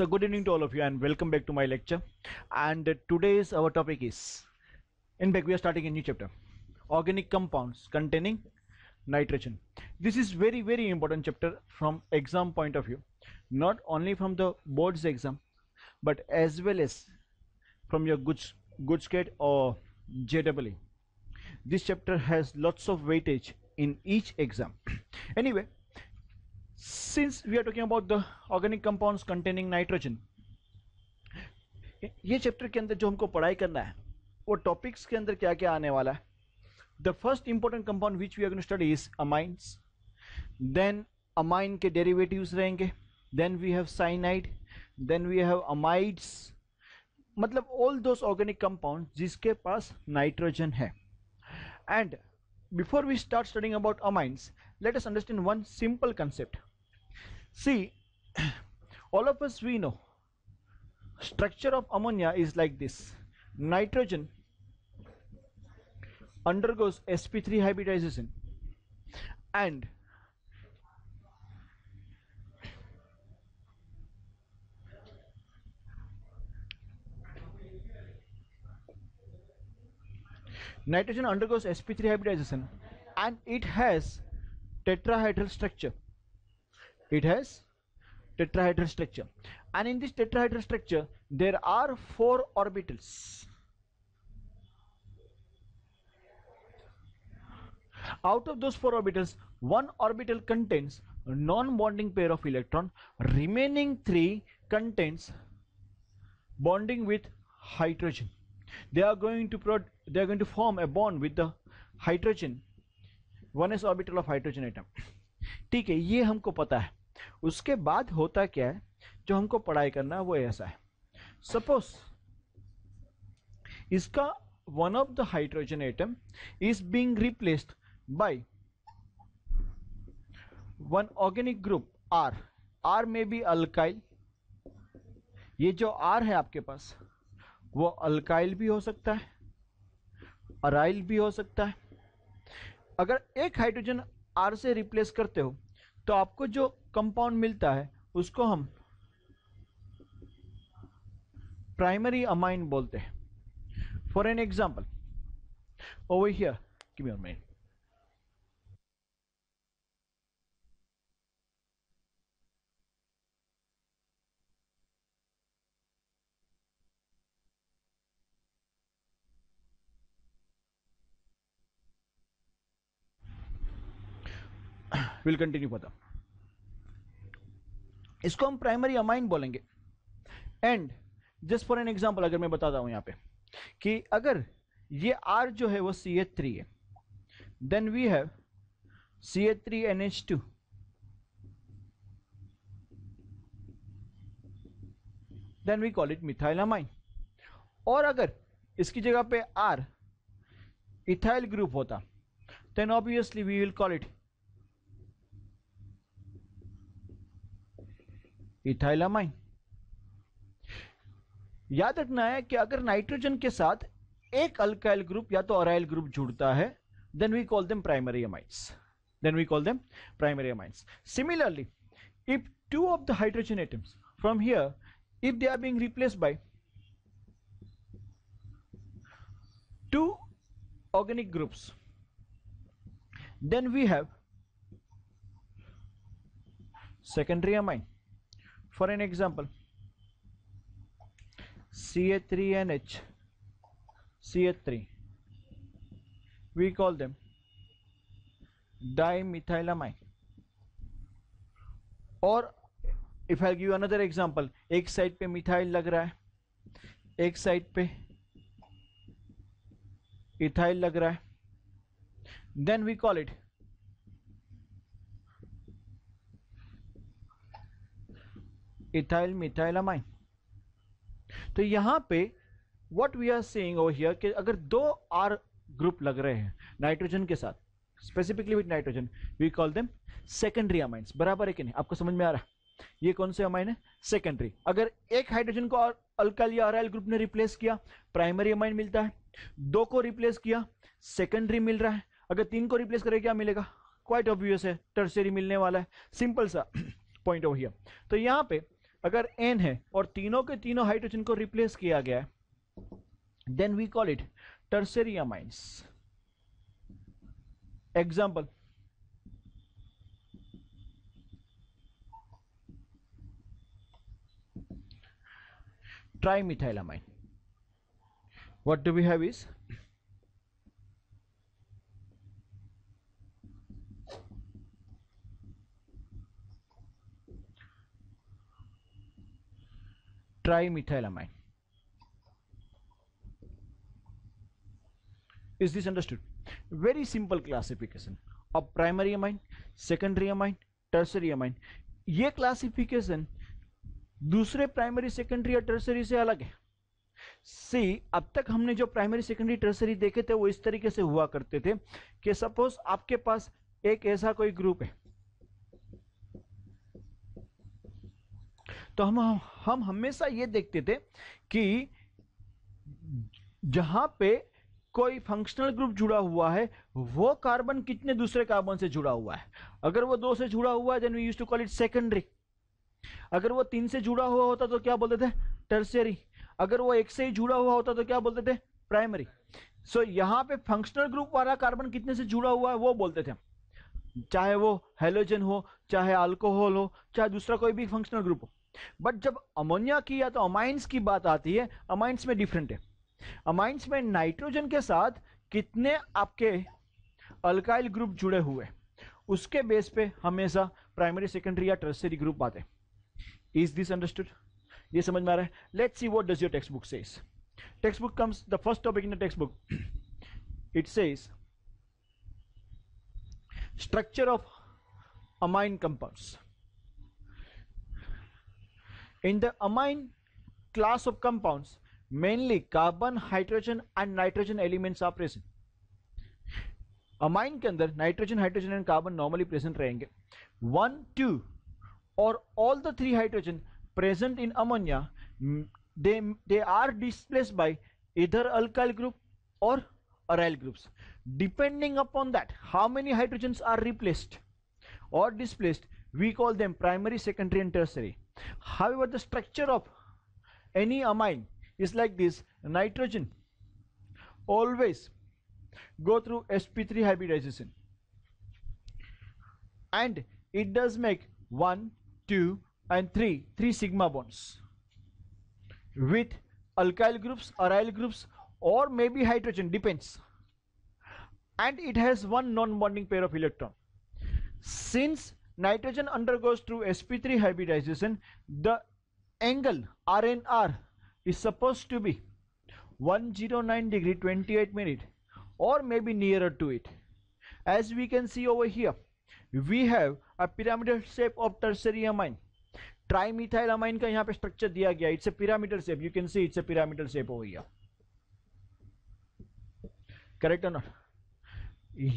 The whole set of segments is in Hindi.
So good evening to all of you and welcome back to my lecture. And uh, today's our topic is, in fact we are starting a new chapter, organic compounds containing nitrogen. This is very very important chapter from exam point of view, not only from the board's exam, but as well as from your good good grade or JEE. This chapter has lots of weightage in each exam. anyway, since we are talking about the organic compounds containing nitrogen ये चैप्टर के अंदर जो हमको पढ़ाई करना है वो टॉपिक्स के अंदर क्या क्या आने वाला है the first important compound which we are study is amines then amine के डेरिवेटिव्स रहेंगे then we have cyanide then we have amides मतलब ऑल दोज ऑर्गेनिक कंपाउंड जिसके पास नाइट्रोजन है and before we start studying about amines let us understand one simple concept see all of us we know structure of ammonia is like this nitrogen undergoes sp3 hybridization and nitrogen undergoes sp3 hybridization and it has tetrahedral structure it has tetrahedral structure and in this tetrahedral structure there are four orbitals out of those four orbitals one orbital contains non-bonding pair of electron remaining three contains bonding with hydrogen they are going to they are going to form a bond with the hydrogen one is orbital of hydrogen atom ठीक है ये हमको पता है उसके बाद होता क्या है जो हमको पढ़ाई करना है वो ऐसा है सपोज इसका one of the hydrogen atom is being replaced by one organic group R R में भी अल्काइल ये जो आर है आपके पास वो अल्काइल भी हो सकता है अराइल भी हो सकता है अगर एक हाइड्रोजन आर से रिप्लेस करते हो तो आपको जो कंपाउंड मिलता है उसको हम प्राइमरी अमाइन बोलते हैं for an example over here कि मी विल कंटिन्यू पता इसको हम प्राइमरी अमाइन बोलेंगे and just for an example अगर मैं बताता हूं यहां पे कि अगर ये आर जो है वो सी एच थ्री है then we have C H three N H two then we call it methyl amine और अगर इसकी जगह पे आर इथाइल ग्रुप होता then obviously we will call it amine याद रखना है कि अगर नाइट्रोजन के साथ एक अल्काइल ग्रुप या तो ऑराइल ग्रुप जुड़ता है then we call them primary amines then we call them primary amines similarly if two of the hydrogen atoms from here if they are being replace by two organic groups then we have secondary amine for an example C A three N H C A three we call them dimethylamine और if I give another example एक साइड पे मिथाइल लग रहा है एक साइड पे इथाइल लग रहा है then we call it ethyl methyl amine तो यहां पे what we are saying over here कि अगर दो आर ग्रुप लग रहे हैं नाइट्रोजन के साथ specifically with nitrogen we call them secondary amine बराबर है कि नहीं आपको समझ में आ रहा है ये कौन से अमाइन है सेकेंडरी अगर एक हाइड्रोजन को और अल्काइल या अराइल ग्रुप ने रिप्लेस किया प्राइमरी अमाइन मिलता है दो को रिप्लेस किया सेकेंडरी मिल रहा है अगर तीन को रिप्लेस करें क्या मिलेगा क्वाइट ऑब्वियस है टर्सरी मिलने वाला है सिंपल सा पॉइंट ऑफ हियर तो यहां पे अगर एन है और तीनों के तीनों हाइड्रोजन को रिप्लेस किया गया है then we call it tertiary amines example trimethylamides. What do we have is trimethylamine. Is this understood? Very simple classification of primary amine, secondary amine, tertiary amine ये क्लासिफिकेशन दूसरे प्राइमरी सेकेंडरी या टर्सरी से अलग है सी अब तक हमने जो प्राइमरी सेकेंडरी टर्सरी देखे थे वो इस तरीके से हुआ करते थे कि सपोज आपके पास एक ऐसा कोई ग्रुप है तो हम हम हमेशा ये देखते थे कि जहां पे कोई फंक्शनल ग्रुप जुड़ा हुआ है वो कार्बन कितने दूसरे कार्बन से जुड़ा हुआ है अगर वो दो से जुड़ा हुआ है then we use to call it secondary अगर वो तीन से जुड़ा हुआ होता तो क्या बोलते थे टर्सरी अगर वो एक से ही जुड़ा हुआ होता तो क्या बोलते थे प्राइमरी सो so, यहाँ पे फंक्शनल ग्रुप वाला कार्बन कितने से जुड़ा हुआ है वो बोलते थे चाहे वो हेलोजन हो चाहे अल्कोहल हो चाहे दूसरा कोई भी फंक्शनल ग्रुप हो बट जब अमोनिया की या तो अमाइंस की बात आती है अमाइंस में डिफरेंट है अमाइंस में नाइट्रोजन के साथ कितने आपके अल्काइल ग्रुप जुड़े हुए उसके बेस पे हमेशा प्राइमरी सेकेंडरी या टर्सरी ग्रुप आते इज दिस अंडरस्टूड ये समझ में आ रहा है let see what does your text book says text book comes the first topic in the text book it says structure of amine compounds In the amine class of compounds, mainly carbon, hydrogen and nitrogen elements are present. Amine can there, nitrogen, hydrogen and carbon normally present. One, two or all the three hydrogen present in ammonia, they, they are displaced by either alkyl group or aryl groups. Depending upon that, how many hydrogens are replaced or displaced, we call them primary, secondary and tertiary. However, the structure of any amine is like this nitrogen always go through sp3 hybridization and it does make 1 2 and 3 3 sigma bonds with alkyl groups aryl groups or maybe hydrogen depends and it has one non-bonding pair of electron since nitrogen undergoes through sp3 hybridization the angle rnr is supposed to be 109 degree 28 minute or maybe nearer to it as we can see over here we have a pyramidal shape of tertiary amine trimethyl amine ka yahan pe structure diya gaya it's a pyramidal shape you can see it's a pyramidal shape over here correct or not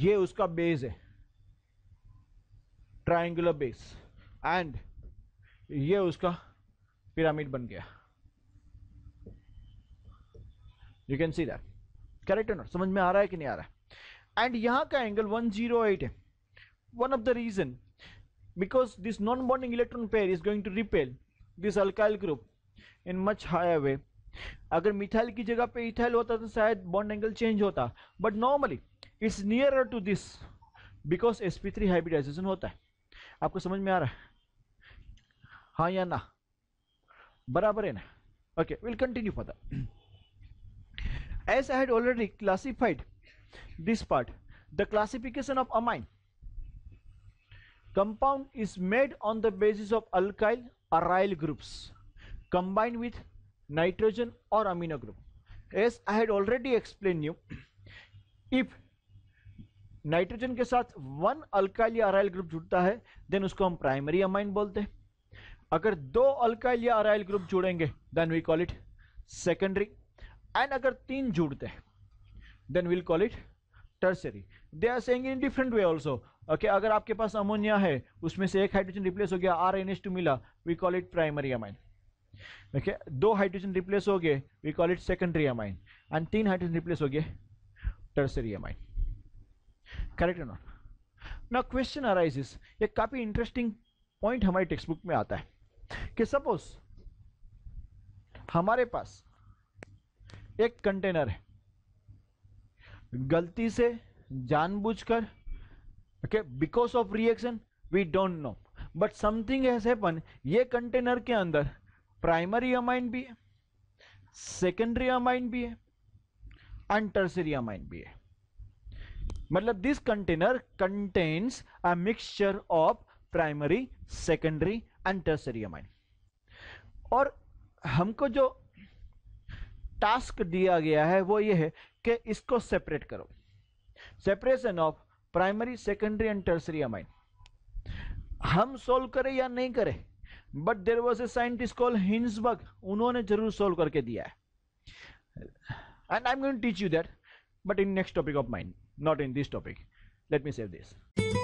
ye uska base hai triangular base and ये उसका पिरामिड बन गया you can see that correct है ना समझ में आ रहा है कि नहीं आ रहा है एंड यहाँ का एंगल 108 है one of the reason because this non bonding electron pair is going to repel this alkyl group in much higher way अगर मिथाइल की जगह पे इथाइल होता तो शायद बॉन्ड एंगल चेंज होता but normally it's nearer to this because S P three hybridization होता है आपको समझ में आ रहा है हाँ या ना बराबर है ना okay will continue for as I already classified this part the classification of amine compound is made on the basis of alkyl aryl groups combined with nitrogen और amino group as I had already explain you if nitrogen के साथ वन अल्काइल या अराइल ग्रुप जुड़ता है देन उसको हम प्राइमरी अमाइन बोलते हैं अगर दो अल्काइल या अराइल ग्रुप जुड़ेंगे then we call it secondary and अगर तीन जुड़ते हैं then we'll call it tertiary they are saying in different way also okay अगर आपके पास अमोनिया है उसमें से एक हाइड्रोजन रिप्लेस हो गया आर एन एस टू मिला we call it primary amine okay दो हाइड्रोजन रिप्लेस हो गए we call it secondary amine and तीन हाइड्रोजन रिप्लेस हो गए टर्सरी अमाइन करेक्ट है ना क्वेश्चन अराइजिस एक काफी इंटरेस्टिंग पॉइंट हमारी टेक्स्ट बुक में आता है कि सपोज हमारे पास एक कंटेनर है गलती से जानबूझकर okay because of reaction we don't know but something has happen ये कंटेनर के अंदर प्राइमरी अमाइन भी है सेकेंडरी अमाइन भी है एंड टर्सरी अमाइन भी है मतलब this container contains a mixture of primary secondary and tertiary amine और हमको जो टास्क दिया गया है वो ये है कि इसको सेपरेट करो separation of primary secondary and tertiary amine हम सोल्व करें या नहीं करें but there was a scientist call Hinsberg उन्होंने जरूर सोल्व करके दिया है and I am going teach you that but in next topic of mind not in this topic let me save this